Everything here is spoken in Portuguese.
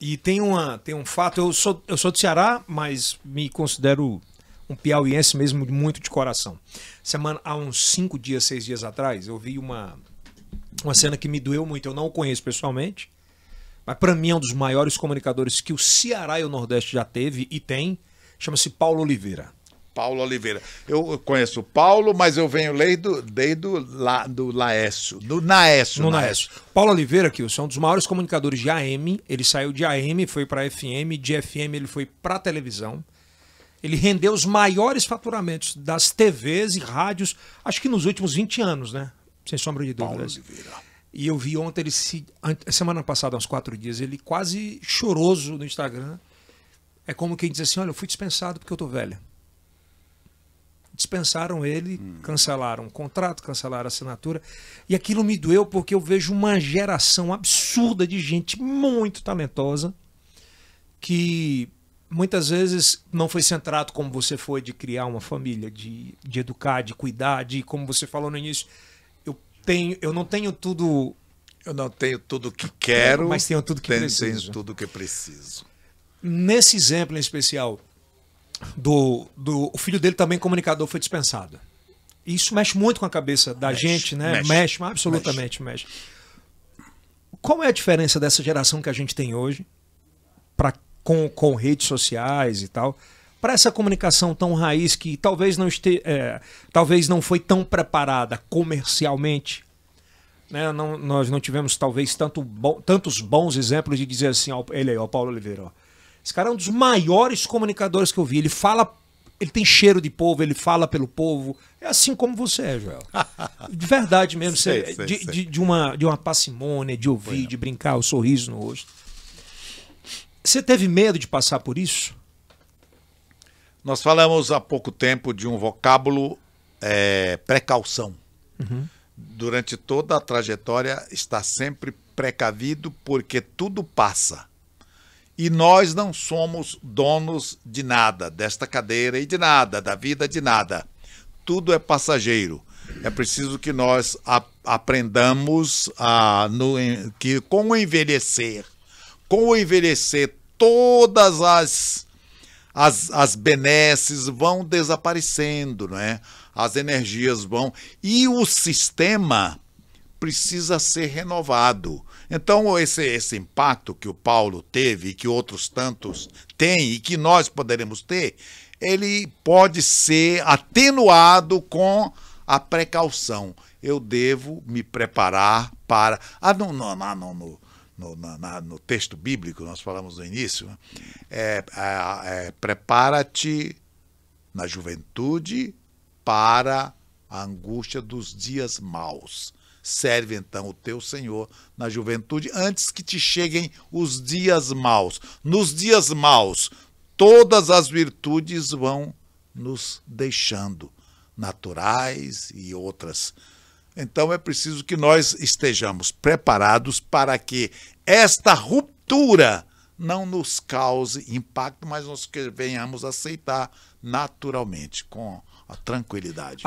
E tem, uma, tem um fato, eu sou, eu sou do Ceará, mas me considero um piauiense mesmo muito de coração. Semana, há uns cinco dias, seis dias atrás, eu vi uma, uma cena que me doeu muito. Eu não o conheço pessoalmente, mas para mim é um dos maiores comunicadores que o Ceará e o Nordeste já teve e tem. Chama-se Paulo Oliveira. Paulo Oliveira. Eu conheço o Paulo, mas eu venho do, desde o La, do Laércio, do Naécio. No Naécio. Paulo Oliveira, que é um dos maiores comunicadores de AM. Ele saiu de AM, foi para FM, de FM ele foi para televisão. Ele rendeu os maiores faturamentos das TVs e rádios, acho que nos últimos 20 anos, né? Sem sombra de dúvidas. Paulo Oliveira. E eu vi ontem ele se. Semana passada, uns quatro dias, ele quase choroso no Instagram. É como quem diz assim: olha, eu fui dispensado porque eu tô velho dispensaram ele, hum. cancelaram o contrato, cancelaram a assinatura. E aquilo me doeu porque eu vejo uma geração absurda de gente muito talentosa que muitas vezes não foi centrado como você foi de criar uma família, de, de educar, de cuidar, de como você falou no início, eu tenho, eu não tenho tudo. Eu não tenho tudo que quero, mas tenho tudo que tenho, preciso. Tenho tudo que preciso. Nesse exemplo em especial, do, do o filho dele também comunicador foi dispensado. Isso mexe muito com a cabeça da mexe, gente, né? Mexe, mexe absolutamente mexe. mexe. Qual é a diferença dessa geração que a gente tem hoje para com, com redes sociais e tal? para essa comunicação tão raiz que talvez não este, é, talvez não foi tão preparada comercialmente. Né? Não, nós não tivemos talvez tanto bom, tantos bons exemplos de dizer assim, ó, ele aí, o Paulo Oliveira, ó, esse cara é um dos maiores comunicadores que eu vi. Ele fala, ele tem cheiro de povo, ele fala pelo povo. É assim como você é, Joel. De verdade mesmo. sei, você, sei, de, sei. De, de, uma, de uma parcimônia, de ouvir, de brincar, o um sorriso no rosto. Você teve medo de passar por isso? Nós falamos há pouco tempo de um vocábulo é, precaução. Uhum. Durante toda a trajetória está sempre precavido porque tudo passa. E nós não somos donos de nada, desta cadeira e de nada, da vida de nada. Tudo é passageiro. É preciso que nós a, aprendamos a, no, que com o envelhecer, com o envelhecer, todas as, as, as benesses vão desaparecendo, não é? as energias vão. E o sistema precisa ser renovado. Então, esse, esse impacto que o Paulo teve e que outros tantos têm e que nós poderemos ter, ele pode ser atenuado com a precaução. Eu devo me preparar para. Ah, não, não, não, não. No, na, no, texto bíblico, nós falamos no início, né? é, é, é, prepara-te na juventude para a angústia dos dias maus. Serve então o teu Senhor na juventude antes que te cheguem os dias maus. Nos dias maus, todas as virtudes vão nos deixando, naturais e outras. Então é preciso que nós estejamos preparados para que esta ruptura não nos cause impacto, mas nós que venhamos aceitar naturalmente, com a tranquilidade.